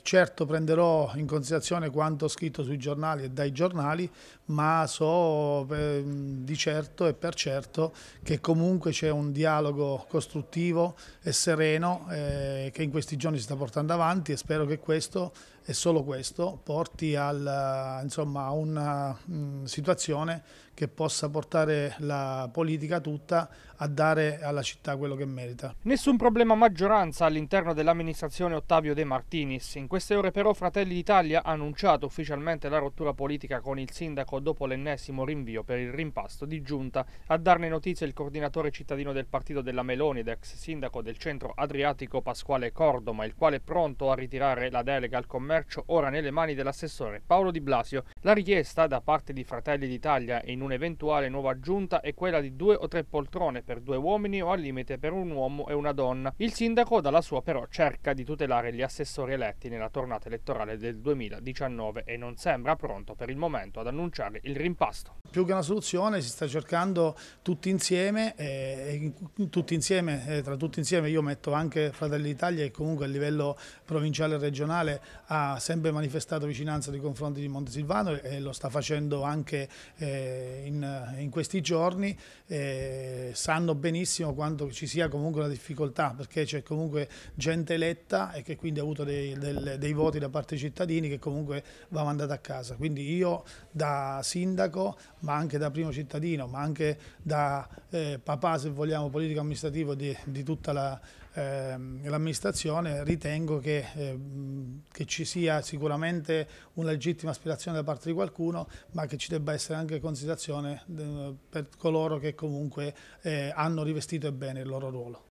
Certo prenderò in considerazione quanto scritto sui giornali e dai giornali, ma so eh, di certo e per certo che comunque c'è un dialogo costruttivo e sereno eh, che in questi giorni si sta portando avanti e spero che questo e solo questo porti al, insomma, a una mh, mm, situazione che possa portare la politica tutta a dare alla città quello che merita. Nessun problema maggioranza all'interno dell'amministrazione Ottavio De Martinis in queste ore però Fratelli d'Italia ha annunciato ufficialmente la rottura politica con il sindaco dopo l'ennesimo rinvio per il rimpasto di giunta. A darne notizia il coordinatore cittadino del partito della Meloni ed ex sindaco del centro adriatico Pasquale Cordoma, il quale è pronto a ritirare la delega al commercio ora nelle mani dell'assessore Paolo Di Blasio. La richiesta da parte di Fratelli d'Italia in un'eventuale nuova giunta è quella di due o tre poltrone per due uomini o al limite per un uomo e una donna. Il sindaco dalla sua però cerca di tutelare gli assessori eletti nella tornata elettorale del 2019 e non sembra pronto per il momento ad annunciare il rimpasto. Più che una soluzione si sta cercando tutti insieme, eh, tutti insieme eh, tra tutti insieme io metto anche Fratelli d'Italia che comunque a livello provinciale e regionale ha sempre manifestato vicinanza nei confronti di Montesilvano e lo sta facendo anche eh, in, in, questi giorni, eh, sanno benissimo quanto ci sia comunque una difficoltà perché c'è comunque gente eletta e che quindi ha avuto dei, dei del, dei voti da parte dei cittadini che comunque va mandata a casa. Quindi io da sindaco, ma anche da primo cittadino, ma anche da eh, papà, se vogliamo, politico amministrativo di, di tutta la, ehm, l'amministrazione ritengo che, eh, che, ci sia sicuramente una legittima aspirazione da parte di qualcuno ma che ci debba essere anche considerazione eh, per coloro che comunque eh, hanno rivestito bene il loro ruolo.